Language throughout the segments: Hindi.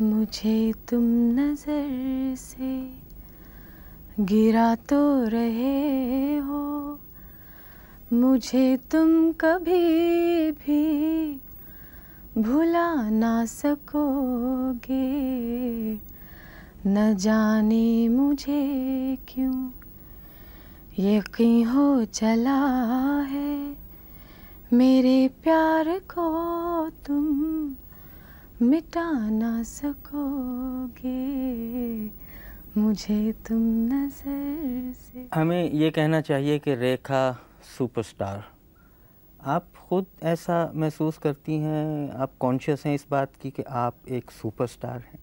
मुझे तुम नज़र से गिरा तो रहे हो मुझे तुम कभी भी भुला ना सकोगे न जाने मुझे क्यों यकीन हो चला है मेरे प्यार को तुम मिटा ना सकोगे मुझे तुम नजर से हमें ये कहना चाहिए कि रेखा सुपरस्टार आप ख़ुद ऐसा महसूस करती हैं आप कॉन्शियस हैं इस बात की कि आप एक सुपरस्टार हैं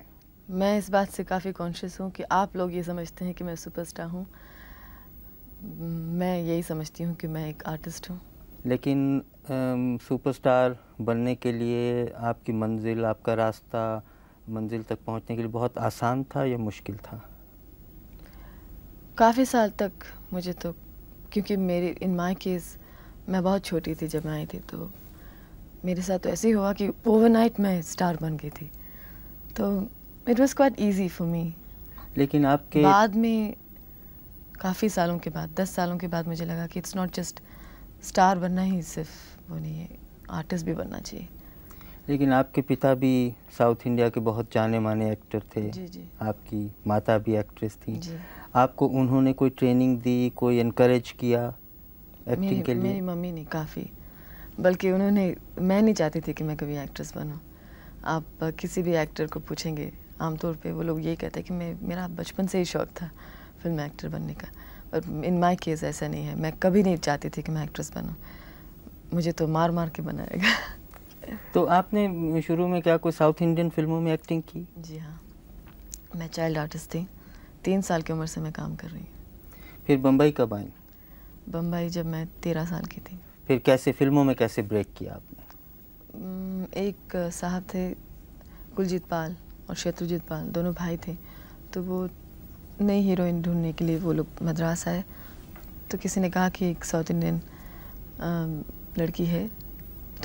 मैं इस बात से काफ़ी कॉन्शियस हूँ कि आप लोग ये समझते हैं कि मैं सुपरस्टार हूँ मैं यही समझती हूँ कि मैं एक आर्टिस्ट हूँ लेकिन सुपरस्टार बनने के लिए आपकी मंजिल आपका रास्ता मंजिल तक पहुंचने के लिए बहुत आसान था या मुश्किल था काफ़ी साल तक मुझे तो क्योंकि मेरे इन माई केस मैं बहुत छोटी थी जब आई थी तो मेरे साथ तो ऐसे ही हुआ कि ओवरनाइट मैं स्टार बन गई थी तो it was quite easy for me लेकिन आपके बाद में काफ़ी सालों के बाद दस सालों के बाद मुझे लगा कि इट्स नॉट जस्ट स्टार बनना ही सिर्फ वो नहीं है आर्टिस्ट भी बनना चाहिए लेकिन आपके पिता भी साउथ इंडिया के बहुत जाने माने एक्टर थे जी जी आपकी माता भी एक्ट्रेस थी जी। आपको उन्होंने कोई ट्रेनिंग दी कोई इनक्रेज किया एक्टिंग के लिए मेरी मम्मी ने काफ़ी बल्कि उन्होंने मैं नहीं चाहती थी कि मैं कभी एक्ट्रेस बनूं आप किसी भी एक्टर को पूछेंगे आमतौर पे वो लोग यही कहते हैं कि मैं मेरा बचपन से ही शौक़ था फिल्म एक्टर बनने का और इन माई केस ऐसा नहीं है मैं कभी नहीं चाहती थी कि मैं एक्ट्रेस बनूँ मुझे तो मार मार के बनाएगा तो आपने शुरू में क्या कोई साउथ इंडियन फिल्मों में एक्टिंग की जी हाँ मैं चाइल्ड आर्टिस्ट थी तीन साल की उम्र से मैं काम कर रही हूँ फिर बम्बई कब आई बम्बई जब मैं तेरह साल की थी फिर कैसे फिल्मों में कैसे ब्रेक किया आपने एक साहब थे कुलजीत पाल और शत्रुजीत पाल दोनों भाई थे तो वो नई हीरोइन ढूंढने के लिए वो लोग मद्रास आए तो किसी ने कहा कि एक साउथ इंडियन लड़की है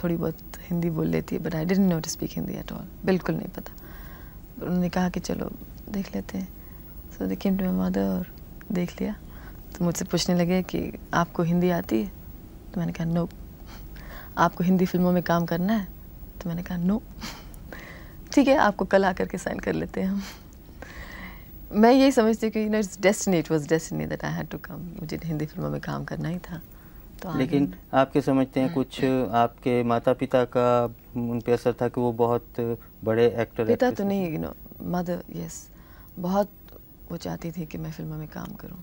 थोड़ी बहुत हिंदी बोल लेती है but I dent know to speak Hindi at all बिल्कुल नहीं पता तो उन्होंने कहा कि चलो देख लेते हैं सो दे केम टू माई मदर और देख लिया तो मुझसे पूछने लगे कि आपको हिंदी आती है तो मैंने कहा नो आपको हिंदी फिल्मों में काम करना है तो मैंने कहा नो ठीक है आपको कल आकर के साइन कर लेते हैं हम मैं यही समझती हूँ कि destiny it was destiny that I had to come मुझे हिंदी फिल्मों में काम करना ही था तो लेकिन आपके समझते हैं हम्म। कुछ आपके माता पिता का उन पर असर था कि वो बहुत बड़े एक्टर पिता तो नहीं यू नो मदर यस बहुत वो चाहती थी कि मैं फिल्मों में काम करूँ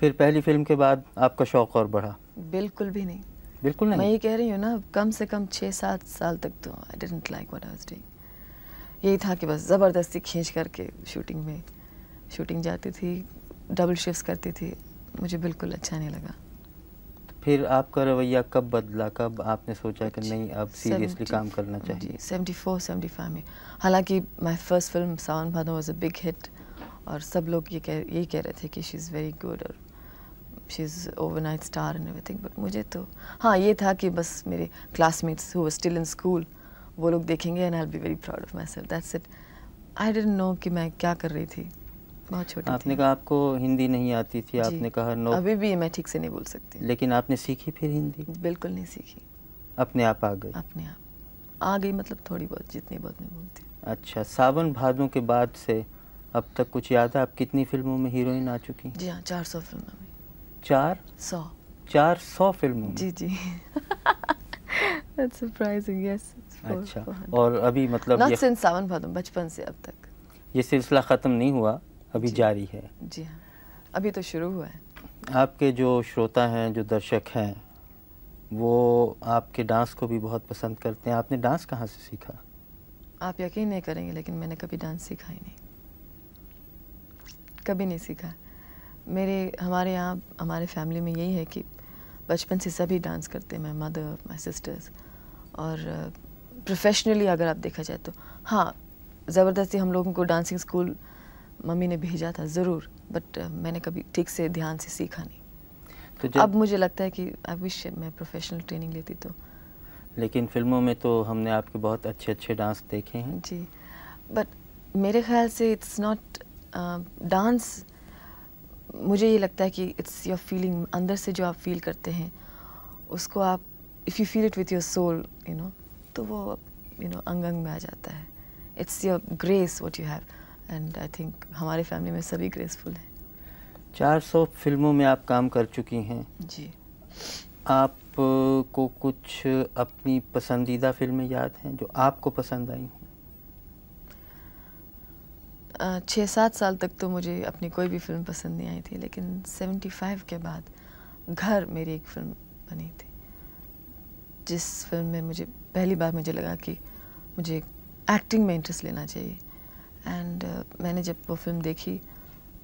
फिर पहली फिल्म के बाद आपका शौक और बढ़ा बिल्कुल भी नहीं बिल्कुल नहीं मैं ये कह रही हूँ ना कम से कम छः सात साल तक तो I dent like what I doing यही था कि बस ज़बरदस्ती खींच करके शूटिंग में शूटिंग जाती थी डबल शिफ्ट करती थी मुझे बिल्कुल अच्छा नहीं लगा फिर आपका रवैया कब बदला कब आपने सोचा कि नहीं अब सीरियसली काम करना चाहिए सेवेंटी फोर सेवेंटी फाइव में हालांकि my first film Sawan Bhadon was a big hit और सब लोग ये कह यही कह रहे थे कि शी इज़ वेरी गुड और she is overnight star in everything but मुझे तो हाँ ये था कि बस मेरे classmates who still in school वो लोग देखेंगे and I be very proud of myself that's it I dent know कि मैं क्या कर रही थी बहुत छोटी आपने कहा आपको हिंदी नहीं आती थी आपने कहा नो अभी भी मैं ठीक से नहीं बोल सकती लेकिन आपने सीखी फिर हिंदी बिल्कुल नहीं सीखी अपने आप आ गई अपने आप आ गई मतलब थोड़ी बहुत जितनी बहुत मैं बोलती अच्छा सावन भादों के बाद से अब तक कुछ याद है आप कितनी फिल्मों में हीरोइन आ चुकी जी हाँ चार सौ फिल्मों में चार सौ चार सौ फिल्मों जी जी That's surprising, yes. Four, अच्छा और अभी मतलब Not since सावन भादों बचपन से अब तक ये सिलसिला ख़त्म नहीं हुआ अभी जारी है जी हाँ अभी तो शुरू हुआ है आपके जो श्रोता हैं जो दर्शक हैं वो आपके डांस को भी बहुत पसंद करते हैं आपने डांस कहाँ से सीखा आप यकीन नहीं करेंगे लेकिन मैंने कभी डांस सीखा ही नहीं कभी नहीं सीखा मेरे हमारे यहाँ हमारे फैमिली में यही है कि बचपन से सभी डांस करते हैं मैं मदर माई सिस्टर्स और प्रोफेशनली अगर आप देखा जाए तो हाँ ज़बरदस्ती हम लोगों को डांसिंग स्कूल मम्मी ने भेजा था ज़रूर बट uh, मैंने कभी ठीक से ध्यान से सीखा नहीं तो अब मुझे लगता है कि आई विश मैं प्रोफेशनल ट्रेनिंग लेती तो लेकिन फिल्मों में तो हमने आपके बहुत अच्छे अच्छे डांस देखे हैं जी बट मेरे ख्याल से इट्स नॉट डांस मुझे ये लगता है कि इट्स योर फीलिंग अंदर से जो आप फील करते हैं उसको आप if you feel it with your soul you know तो वो यू नो अंग अंग में आ जाता है it's your grace what you have and I think हमारे फैमिली में सभी ग्रेसफुल हैं 400 फिल्मों में आप काम कर चुकी हैं जी आपको कुछ अपनी पसंदीदा फिल्में याद हैं जो आपको पसंद आई हों छः सात साल तक तो मुझे अपनी कोई भी फिल्म पसंद नहीं आई थी लेकिन 75 के बाद घर मेरी एक फिल्म बनी थी जिस फिल्म में मुझे पहली बार मुझे लगा कि मुझे एक्टिंग में इंटरेस्ट लेना चाहिए एंड uh, मैंने जब वो फिल्म देखी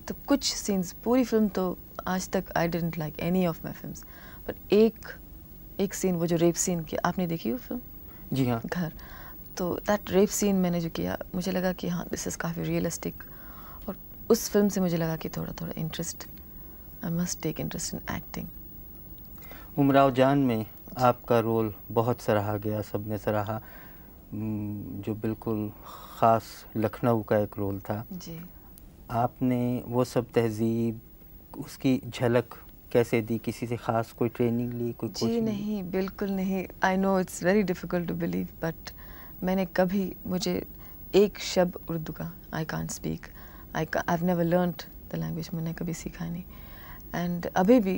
तो कुछ सीन्स पूरी फिल्म तो आज तक I dent like any of my film but एक एक सीन वो जो रेप सीन की आपने देखी वो फिल्म जी हाँ घर तो दैट रेप सीन मैंने जो किया मुझे लगा कि हाँ दिस इज़ काफ़ी रियलिस्टिक और उस फिल्म से मुझे लगा कि थोड़ा थोड़ा interest I must take interest in acting Umrao Jaan में आपका रोल बहुत सराहा गया सबने सराहा जो बिल्कुल ख़ास लखनऊ का एक रोल था जी आपने वो सब तहजीब उसकी झलक कैसे दी किसी से ख़ास कोई ट्रेनिंग ली कोई जी नहीं बिल्कुल नहीं I know it's very difficult to believe but मैंने कभी मुझे एक शब्द उर्दू का I can't speak I I never learn the language मैंने कभी सीखा नहीं एंड अभी भी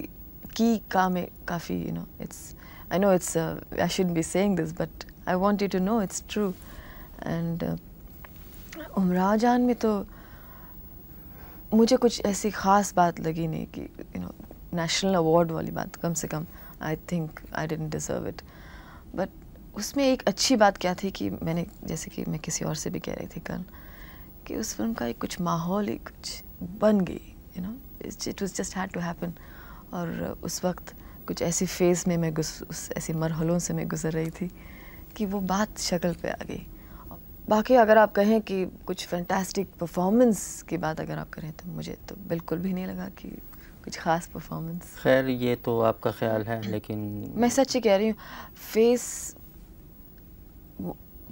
की का में काफ़ी you know it's I know it's I should be saying this but I want you to know it's true and Umrao Jaan में तो मुझे कुछ ऐसी ख़ास बात लगी नहीं कि यू नो नेशनल अवार्ड वाली बात कम से कम I think I don't deserve it but उसमें एक अच्छी बात क्या थी कि मैंने जैसे कि मैं किसी और से भी कह रही थी कल कि उस फिल्म का एक कुछ माहौल ही कुछ बन गई you know it was just had to happen और उस वक्त कुछ ऐसी फेज़ में मैं गुस उस ऐसे मरहलों से मैं गुजर रही थी कि वो बात शक्ल पे आ गई बाकी अगर आप कहें कि कुछ फैंटास्टिक परफॉर्मेंस की बात अगर आप करें तो मुझे तो बिल्कुल भी नहीं लगा कि कुछ ख़ास परफॉर्मेंस खैर ये तो आपका ख्याल है लेकिन मैं सच ही कह रही हूँ फेस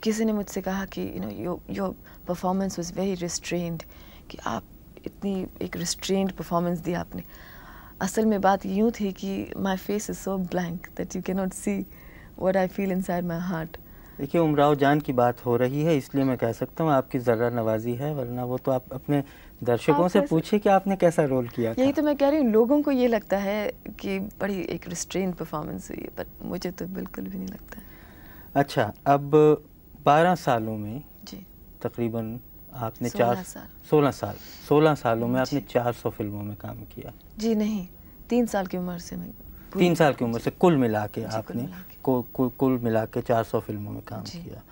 किसी ने मुझसे कहा कि you know you your performance was very restrained कि आप इतनी एक रिस्ट्रेंड परफॉर्मेंस दी आपने असल में बात यूँ थी कि my face is so blank that you can not see what I feel inside my heart देखिए उमराव जान की बात हो रही है इसलिए मैं कह सकता हूँ आपकी जरा नवाजी है वरना वो तो आप अपने दर्शकों से पूछे कि आपने कैसा रोल किया यही तो मैं कह रही हूँ लोगों को ये लगता है कि बड़ी एक रिस्ट्रेन परफॉर्मेंस हुई है बट मुझे तो बिल्कुल भी नहीं लगता अच्छा अब बारह सालों में जी तकरीबन आपने चार सोलह साल सोलह सालों में आपने चार सौ फिल्मों में काम किया जी नहीं तीन साल की उम्र से मैं तीन साल की उम्र से कुल मिला के आपने को, कुल मिला के चार सौ फिल्मों में काम किया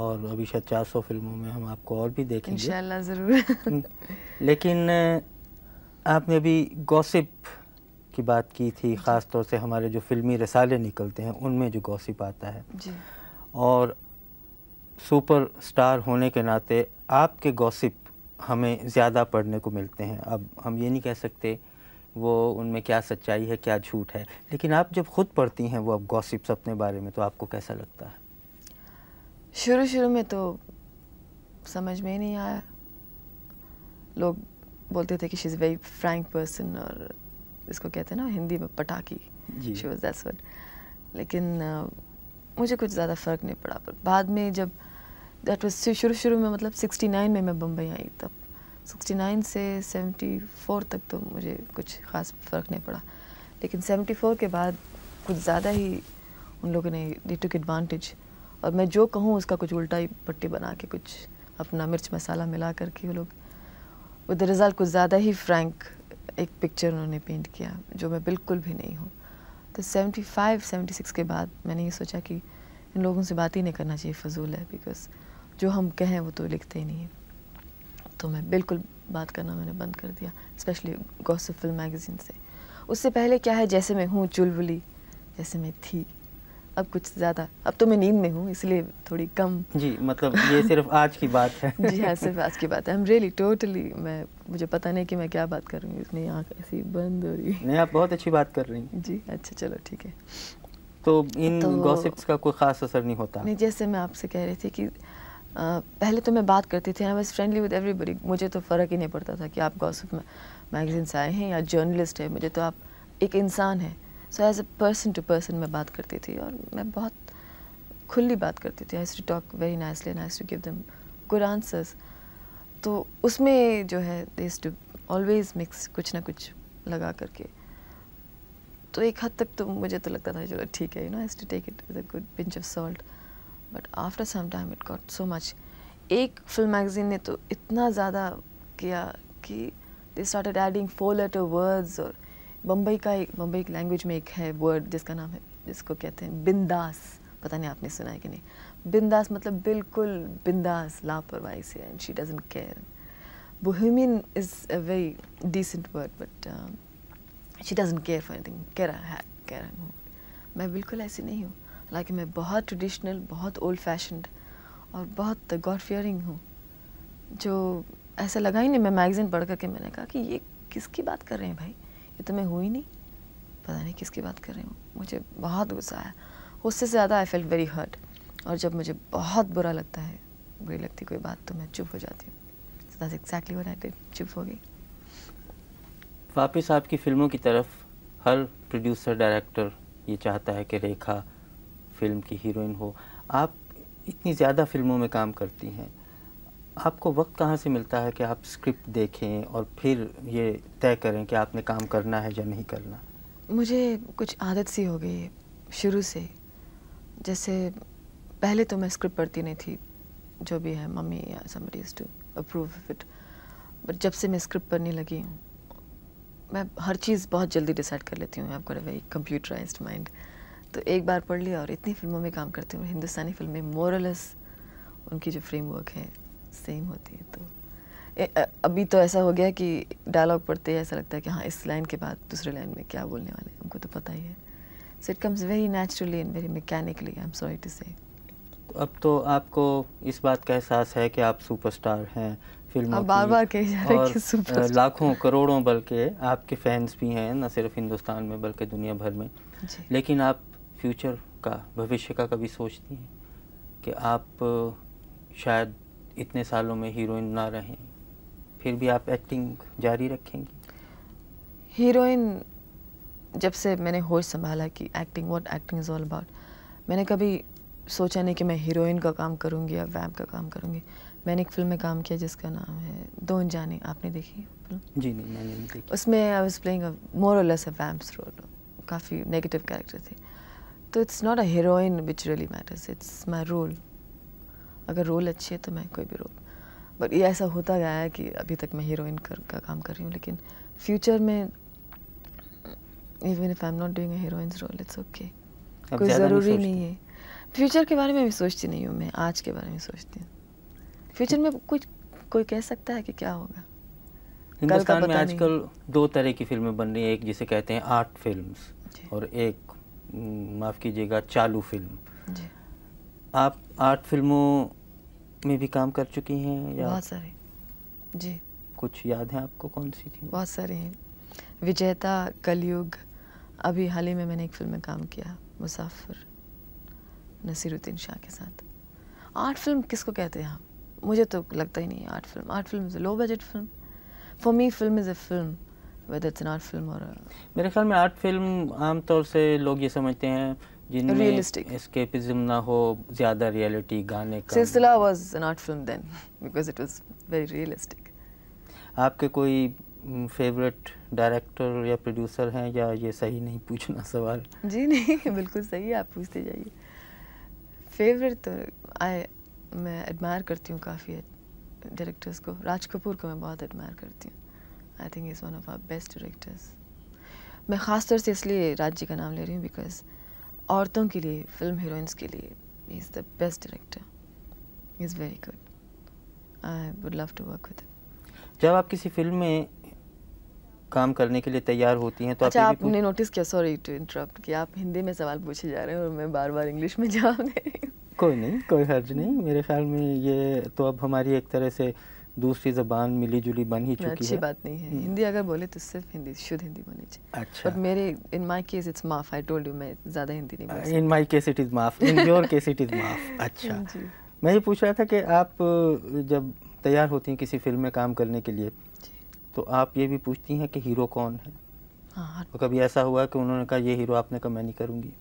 और अभी शायद चार सौ फिल्मों में हम आपको और भी देखेंगे इंशाल्लाह ज़रूर हम्म। लेकिन आपने अभी गॉसिप की बात की थी ख़ास तौर से हमारे जो फिल्मी रसाले निकलते हैं उनमें जो गॉसिप आता है और सुपर स्टार होने के नाते आपके गॉसिप हमें ज़्यादा पढ़ने को मिलते हैं अब हम ये नहीं कह सकते वो उनमें क्या सच्चाई है क्या झूठ है लेकिन आप जब ख़ुद पढ़ती हैं वो अब गॉसिप्स अपने बारे में तो आपको कैसा लगता है शुरू शुरू में तो समझ में ही नहीं आया लोग बोलते थे कि she is very frank person और इसको कहते हैं ना हिंदी में पटाखी शी वॉज दैट्स वर्ड लेकिन uh, मुझे कुछ ज़्यादा फ़र्क नहीं पड़ा पर बाद में जब दैट वॉज शुरू शुरू में मतलब 69 में मैं बम्बई आई तब 69 से 74 तक तो मुझे कुछ ख़ास फ़र्क नहीं पड़ा लेकिन 74 के बाद कुछ ज़्यादा ही उन लोगों ने डी टुक एडवांटेज और मैं जो कहूँ उसका कुछ उल्टा ही पट्टी बना के कुछ अपना मिर्च मसाला मिला करके वो लोग विद द रिज़ल्ट कुछ ज़्यादा ही फ्रैंक एक पिक्चर उन्होंने पेंट किया जो मैं बिल्कुल भी नहीं हूँ तो 75, 76 के बाद मैंने ये सोचा कि इन लोगों से बात ही नहीं करना चाहिए फजूल है बिकॉज जो हम कहें वो तो लिखते ही नहीं है तो मैं बिल्कुल बात करना मैंने बंद कर दिया स्पेशली गॉसिप फिल्म मैगज़ीन से उससे पहले क्या है जैसे मैं हूँ चुलबुली जैसे मैं थी अब कुछ ज़्यादा अब तो मैं नींद में हूँ इसलिए थोड़ी कम जी मतलब ये सिर्फ आज की बात है जी हाँ सिर्फ आज की बात है आई एम रियली टोटली मैं मुझे पता नहीं कि मैं क्या बात कर रही हूँ इसमें आँख ऐसी बंद हो रही है नहीं आप बहुत अच्छी बात कर रही हैं जी अच्छा चलो ठीक है तो इन तो, गॉसिप्स का कोई ख़ास असर नहीं होता नहीं जैसे मैं आपसे कह रही थी कि पहले तो मैं बात करती थी I was friendly with everybody मुझे तो फ़र्क ही नहीं पड़ता था कि आप गॉसिप में से आए हैं या जर्नलिस्ट है मुझे तो आप एक इंसान हैं so as a person to person मैं बात करती थी और मैं बहुत खुली बात करती थी I to talk very nicely nice to give them good answers तो उसमें जो है देस टू ऑलवेज मिक्स कुछ ना कुछ लगा करके तो एक हद तक तो मुझे तो लगता था चलो ठीक है you know I to take it with a good pinch of salt but after some time it got so much एक फिल्म मैगजीन ने तो इतना ज़्यादा किया कि they started adding four letter words और बम्बई का एक बम्बई की लैंग्वेज में एक है वर्ड जिसका नाम है जिसको कहते हैं बिंदास पता नहीं आपने सुना है कि नहीं बिंदास मतलब बिल्कुल बिंदास लापरवाही से and she doesn't care bohemian is a very decent word but she doesn't care for anything care है मैं बिल्कुल ऐसी नहीं हूँ हालांकि मैं बहुत ट्रेडिशनल बहुत ओल्ड फैशनड और बहुत गॉड फियरिंग हूँ जो ऐसा लगा ही नहीं मैं मैगज़ीन पढ़ करके मैंने कहा कि ये किसकी बात कर रहे हैं भाई ये तो मैं हुई नहीं पता नहीं किसकी बात कर रही हूँ मुझे बहुत गुस्सा आया उससे ज़्यादा आई फील वेरी हर्ट और जब मुझे बहुत बुरा लगता है बुरी लगती कोई बात तो मैं चुप हो जाती हूँ सो एग्जैक्टली व्हाट आई चुप हो गई वापस आपकी फिल्मों की तरफ हर प्रोड्यूसर डायरेक्टर ये चाहता है कि रेखा फिल्म की हीरोइन हो आप इतनी ज़्यादा फिल्मों में काम करती हैं आपको वक्त कहाँ से मिलता है कि आप स्क्रिप्ट देखें और फिर ये तय करें कि आपने काम करना है या नहीं करना मुझे कुछ आदत सी हो गई है शुरू से जैसे पहले तो मैं स्क्रिप्ट पढ़ती नहीं थी जो भी है मम्मी या somebody is to approve it but जब से मैं स्क्रिप्ट पढ़ने लगी हूँ मैं हर चीज़ बहुत जल्दी डिसाइड कर लेती हूँ आपको वेरी कंप्यूटराइज्ड माइंड तो एक बार पढ़ लिया और इतनी फिल्मों में काम करते हुए हिंदुस्तानी फिल्में मोरलस उनकी जो फ्रेमवर्क है सेम होती है तो ए, अभी तो ऐसा हो गया कि डायलॉग पढ़ते ही ऐसा लगता है कि हाँ इस लाइन के बाद दूसरे लाइन में क्या बोलने वाले हैं हमको तो पता ही है so it comes very naturally and very mechanically I am sorry to say अब तो आपको इस बात का एहसास है कि आप सुपरस्टार हैं आप बार बार कही जा रहे हैं लाखों करोड़ों बल्कि आपके फैंस भी हैं न सिर्फ हिंदुस्तान में बल्कि दुनिया भर में लेकिन आप फ्यूचर का भविष्य का कभी सोचती हैं कि आप शायद इतने सालों में हीरोइन ना रहें फिर भी आप एक्टिंग जारी रखेंगी हीरोइन जब से मैंने होश संभाला कि acting what acting is all about मैंने कभी सोचा नहीं कि मैं हीरोइन का काम करूँगी या वैम्प का काम करूँगी मैंने एक फिल्म में काम किया जिसका नाम है दो जाने आपने देखी फिल्म जी नहीं मैंने नहीं देखी उसमें I was playing more less a vamp's role काफ़ी नेगेटिव कैरेक्टर थे तो it's not a heroine which really matters it's my role अगर रोल अच्छी है तो मैं कोई भी रोल बट ये ऐसा होता गया है कि अभी तक मैं हीरोइन कर का काम कर रही हूँ लेकिन फ्यूचर में even if I am not doing a heroine's role it's okay कोई ज़रूरी नहीं है फ्यूचर के बारे में भी सोचती नहीं हूँ मैं आज के बारे में सोचती हूँ फ्यूचर में कुछ कोई कह सकता है कि क्या होगा हिंदुस्तान में आजकल दो तरह की फिल्में बन रही है एक जिसे कहते हैं आर्ट फिल्म्स और एक माफ़ कीजिएगा चालू फिल्म जी आप आर्ट फिल्मों में भी काम कर चुकी हैं या बहुत सारे जी कुछ याद है आपको कौन सी थी बहुत सारे हैं विजेता कलयुग अभी हाल ही में मैंने एक फिल्म में काम किया मुसाफिर नसीरुद्दीन शाह के साथ आर्ट फिल्म किसको कहते हैं आप मुझे तो लगता ही नहीं art film art film low budget film for me film is a film whether it's an art film or a मेरे ख्याल में आर्ट फिल्म आमतौर से लोग ये समझते हैं जिनमें escapism ना हो ज़्यादा reality गाने का सिलसिला was an art film then because it was very realistic आपके कोई फेवरेट डायरेक्टर या प्रोड्यूसर हैं या ये सही नहीं पूछना सवाल जी नहीं बिल्कुल सही है आप पूछते जाइए फेवरेट तो आई मैं एडमायर करती हूँ काफ़ी डायरेक्टर्स को राज कपूर को मैं बहुत एडमायर करती हूँ I think is one of our best directors मैं ख़ास तौर से इसलिए राज्य का नाम ले रही हूँ बिकॉज औरतों के लिए फिल्म हीरोइंस के लिए is the best director is very good I would love to work with जब आप किसी फिल्म में काम करने के लिए तैयार होती हैं तो अच्छा आपने नोटिस किया सॉरी टू इंटरप्ट कि आप हिंदी में सवाल पूछे जा रहे हैं और मैं बार बार इंग्लिश में जवाब दे रही हूँ कोई नहीं कोई हर्ज नहीं मेरे ख्याल में ये तो अब हमारी एक तरह से दूसरी जबान मिली जुली बन ही चुकी अच्छी है बात नहीं है हम्म। हिंदी अगर बोले तो सिर्फ हिंदी शुद्ध हिंदी बोलनी चाहिए अच्छा बट मेरे इन माय केस इट्स माफ आई टोल्ड यू मैं ज़्यादा हिंदी नहीं बोलती in my case it is माफ in your case it is माफ अच्छा मैं ये पूछ रहा था कि आप uh, जब तैयार होती हैं किसी फिल्म में काम करने के लिए तो आप ये भी पूछती हैं कि हीरो कौन है हां तो हाँ। कभी ऐसा हुआ कि उन्होंने कहा ये हीरो आपने कहा मैं नहीं करूंगी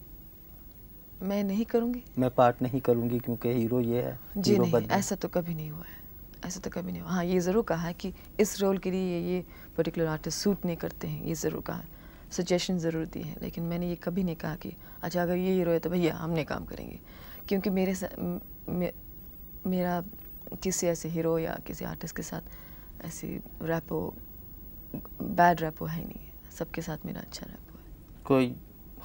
मैं नहीं करूंगी मैं पार्ट नहीं करूंगी क्योंकि हीरो ये है जी नहीं ऐसा तो कभी नहीं हुआ है ऐसा तो कभी नहीं हाँ ये ज़रूर कहा है कि इस रोल के लिए ये ये पर्टिकुलर आर्टिस्ट सूट नहीं करते हैं ये ज़रूर कहा है सजेशन ज़रूर दी है लेकिन मैंने ये कभी नहीं कहा कि अच्छा अगर ये हीरो है तो भैया हमने काम करेंगे क्योंकि मेरे मे, मेरा किसी ऐसे हीरो या किसी आर्टिस्ट के साथ ऐसी रैपो बैड रैपो है नहीं सबके साथ मेरा अच्छा रैपो है कोई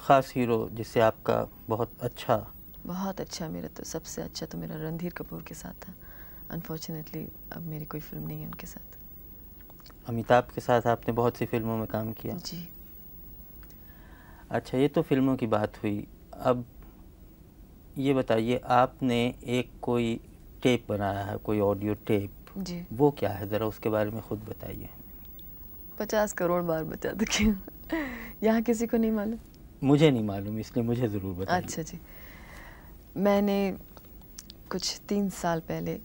ख़ास हीरो जिससे आपका बहुत अच्छा बहुत अच्छा मेरा तो सबसे अच्छा तो मेरा रणधीर कपूर के साथ था अनफॉर्चुनेटली अब मेरी कोई फिल्म नहीं है उनके साथ अमिताभ के साथ आपने बहुत सी फिल्मों में काम किया जी अच्छा ये तो फिल्मों की बात हुई अब ये बताइए आपने एक कोई टेप बनाया है कोई ऑडियो टेप जी वो क्या है ज़रा उसके बारे में खुद बताइए पचास करोड़ बार बता दुखी यहाँ किसी को नहीं मालूम मुझे नहीं मालूम इसलिए मुझे ज़रूर बताइए अच्छा जी मैंने कुछ तीन साल पहले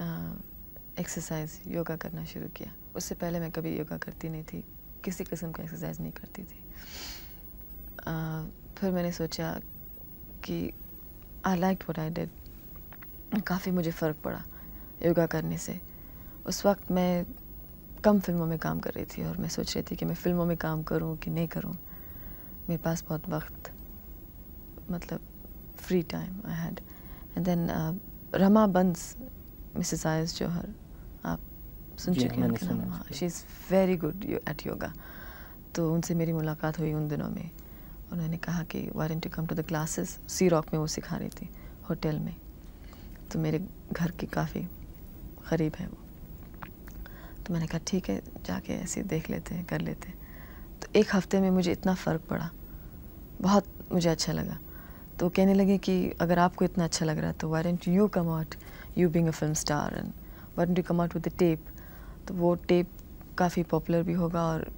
एक्सरसाइज योगा करना शुरू किया उससे पहले मैं कभी योगा करती नहीं थी किसी किस्म का एक्सरसाइज नहीं करती थी आ, फिर मैंने सोचा कि I like what I did काफ़ी मुझे फ़र्क पड़ा योगा करने से उस वक्त मैं कम फिल्मों में काम कर रही थी और मैं सोच रही थी कि मैं फिल्मों में काम करूं कि नहीं करूं मेरे पास बहुत वक्त मतलब free time I had and then Rama Bans Mrs आयस जौहर आप सुन चुके हैं उनका नाम हाँ she is very good at yoga तो उनसे मेरी मुलाकात हुई उन दिनों में उन्होंने कहा कि why to come to the classes सी रॉक में वो सिखा रही थी होटल में तो मेरे घर के काफ़ी करीब है वो तो मैंने कहा ठीक है जाके ऐसे देख लेते हैं कर लेते हैं तो एक हफ्ते में मुझे इतना फ़र्क पड़ा बहुत मुझे अच्छा लगा तो कहने लगे कि अगर आपको इतना अच्छा लग रहा है तो why don't you come out you being a film star and what do come out with the tape तो वो टेप काफ़ी पॉपुलर भी होगा और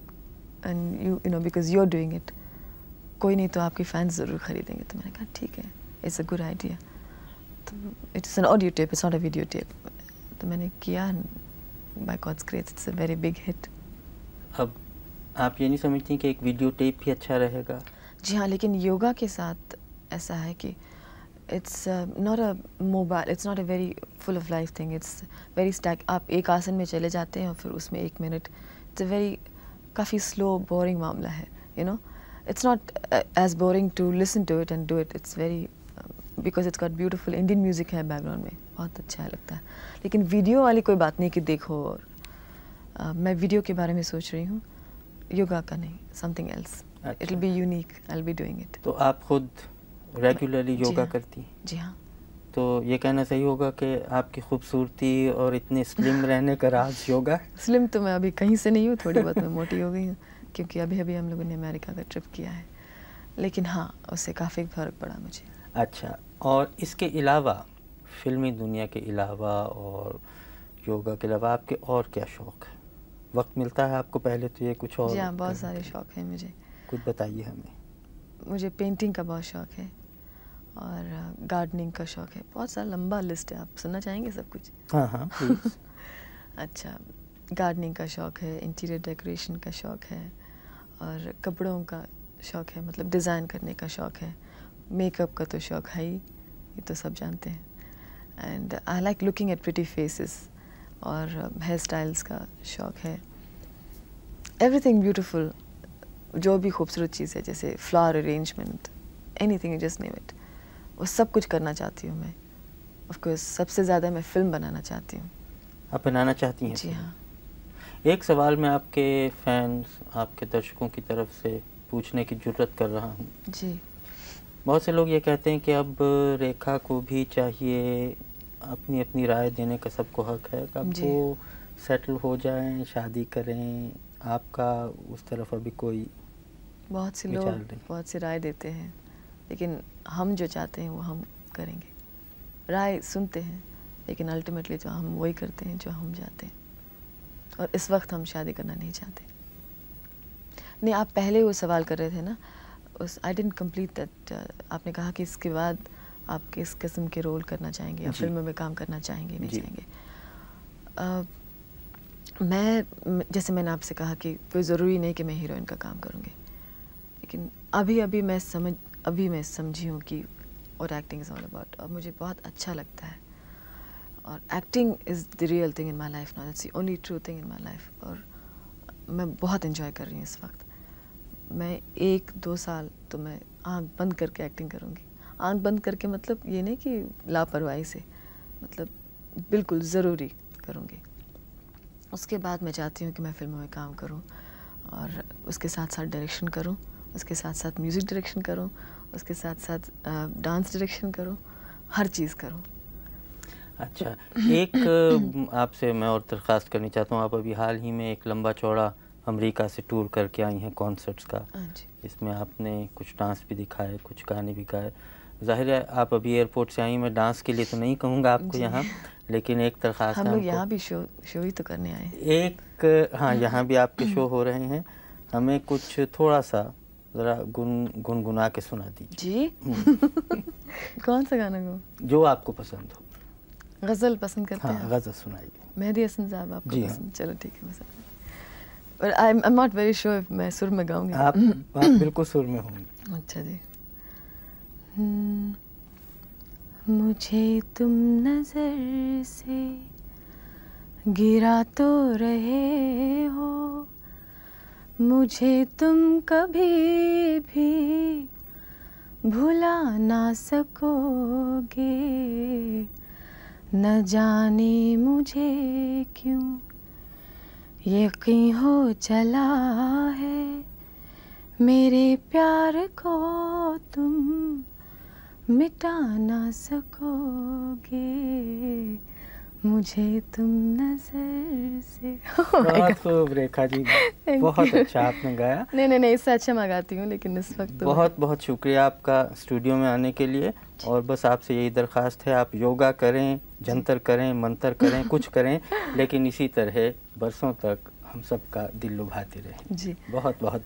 and you you know because you are doing it कोई नहीं तो आपके फैंस ज़रूर खरीदेंगे तो मैंने कहा ठीक है इट्स अ गुड आइडिया तो is an audio tape it's not a video tape तो मैंने किया by God's grace it's a very big hit अब आप ये नहीं समझती कि एक वीडियो टेप भी अच्छा रहेगा जी हाँ लेकिन योगा के साथ ऐसा है कि it's not a mobile it's not a very full of life thing it's very stuck आप एक आसन में चले जाते हैं और फिर उसमें एक मिनट इट्स अ वेरी काफ़ी स्लो बोरिंग मामला है you know it's not as boring to listen to it and do it it's very because it's got beautiful Indian music है बैकग्राउंड में बहुत अच्छा है लगता है लेकिन वीडियो वाली कोई बात नहीं कि देखो और uh, मैं वीडियो के बारे में सोच रही हूँ योगा का नहीं something else it will be unique I be doing it तो आप खुद रेगुलरली योगा हाँ। करती हैं जी हाँ तो ये कहना सही होगा कि आपकी खूबसूरती और इतने स्लिम रहने का राज योगा स्लिम तो मैं अभी कहीं से नहीं हूँ थोड़ी बहुत मैं मोटी हो गई हूँ क्योंकि अभी अभी हम लोगों ने अमेरिका का ट्रिप किया है लेकिन हाँ उससे काफ़ी फर्क पड़ा मुझे अच्छा और इसके अलावा फिल्मी दुनिया के अलावा और योगा के अलावा आपके और क्या शौक़ है वक्त मिलता है आपको पहले तो ये कुछ और जी हाँ बहुत सारे शौक़ हैं मुझे कुछ बताइए हमें मुझे पेंटिंग का बहुत शौक़ है और गार्डनिंग का शौक़ है बहुत सारा लंबा लिस्ट है आप सुनना चाहेंगे सब कुछ हाँ हाँ अच्छा गार्डनिंग का शौक़ है इंटीरियर डेकोरेशन का शौक़ है और कपड़ों का शौक़ है मतलब डिज़ाइन करने का शौक़ है मेकअप का तो शौक़ है ही ये तो सब जानते हैं and I like looking at pretty faces और हेयर स्टाइल्स का शौक़ है एवरीथिंग ब्यूटीफुल जो भी खूबसूरत चीज़ है जैसे flower arrangement anything just name it वो सब कुछ करना चाहती हूँ मैं ऑफकोर्स सबसे ज़्यादा मैं फिल्म बनाना चाहती हूँ आप बनाना चाहती हैं जी हाँ एक सवाल मैं आपके फैंस आपके दर्शकों की तरफ से पूछने की जरूरत कर रहा हूँ जी बहुत से लोग ये कहते हैं कि अब रेखा को भी चाहिए अपनी अपनी राय देने का सबको हक है तो अब वो सेटल हो जाए शादी करें आपका उस तरफ अभी कोई बहुत से लोग बहुत सी राय देते हैं लेकिन हम जो चाहते हैं वो हम करेंगे राय सुनते हैं लेकिन अल्टीमेटली जो हम वही करते हैं जो हम चाहते हैं और इस वक्त हम शादी करना नहीं चाहते नहीं आप पहले वो सवाल कर रहे थे ना उस आई डेंट कम्प्लीट दैट आपने कहा कि इसके बाद आप किस किस्म के रोल करना चाहेंगे या फिल्म में काम करना चाहेंगे नहीं चाहेंगे आ, uh, मैं जैसे मैंने आपसे कहा कि कोई ज़रूरी नहीं कि मैं हीरोइन का काम करूँगी लेकिन अभी अभी मैं समझ अभी मैं समझी हूँ कि और एक्टिंग इज़ ऑल अबाउट और मुझे बहुत अच्छा लगता है और acting is the real thing in my life not it's only true thing in my life और मैं बहुत इन्जॉय कर रही हूँ इस वक्त मैं एक दो साल तो मैं आँख बंद करके एक्टिंग करूँगी आँख बंद करके मतलब ये नहीं कि लापरवाही से मतलब बिल्कुल ज़रूरी करूँगी उसके बाद मैं चाहती हूँ कि मैं फिल्मों में काम करूँ और उसके साथ साथ डायरेक्शन करूँ उसके साथ साथ म्यूज़िक डायरेक्शन करो उसके साथ साथ डांस डायरेक्शन करो हर चीज़ करो अच्छा एक आपसे मैं और दरख्वास्त करनी चाहता हूँ आप अभी हाल ही में एक लंबा चौड़ा अमेरिका से टूर करके आई हैं कॉन्सर्ट्स का हाँ इसमें आपने कुछ डांस भी दिखाए कुछ गाने भी गाए जाहिर है आप अभी एयरपोर्ट से आई मैं डांस के लिए तो नहीं कहूँगा आपको यहाँ लेकिन एक दरख्वास्त हम लोग यहाँ भी शो शो ही तो करने आए एक हाँ यहाँ भी आपके शो हो रहे हैं हमें कुछ थोड़ा सा ज़रा गुन गुनगुना के सुना दी जी हम्म। कौन सा गाना गो जो आपको पसंद हो गज़ल पसंद करते हाँ, हैं गज़ल सुनाइए मेहदी हसन साहब आपको जी पसंद हाँ। चलो ठीक है बस और I am not very sure if मैं सुर में गाऊंगी आप, आप बिल्कुल सुर में होंगी अच्छा जी हम्म, मुझे तुम नज़र से गिरा तो रहे हो मुझे तुम कभी भी भुला ना सकोगे न जाने मुझे क्यों यकीन हो चला है मेरे प्यार को तुम मिटा ना सकोगे मुझे तुम नजर से oh खूब रेखा जी बहुत अच्छा आपने गाया नहीं नहीं नहीं इससे अच्छा मैं गाती हूँ लेकिन इस वक्त तो- बहुत बहुत शुक्रिया आपका स्टूडियो में आने के लिए और बस आपसे यही दरख्वास्त है आप योगा करें जंतर करें मंतर करें कुछ करें लेकिन इसी तरह बरसों तक हम सबका दिल लुभाते रहे जी बहुत बहुत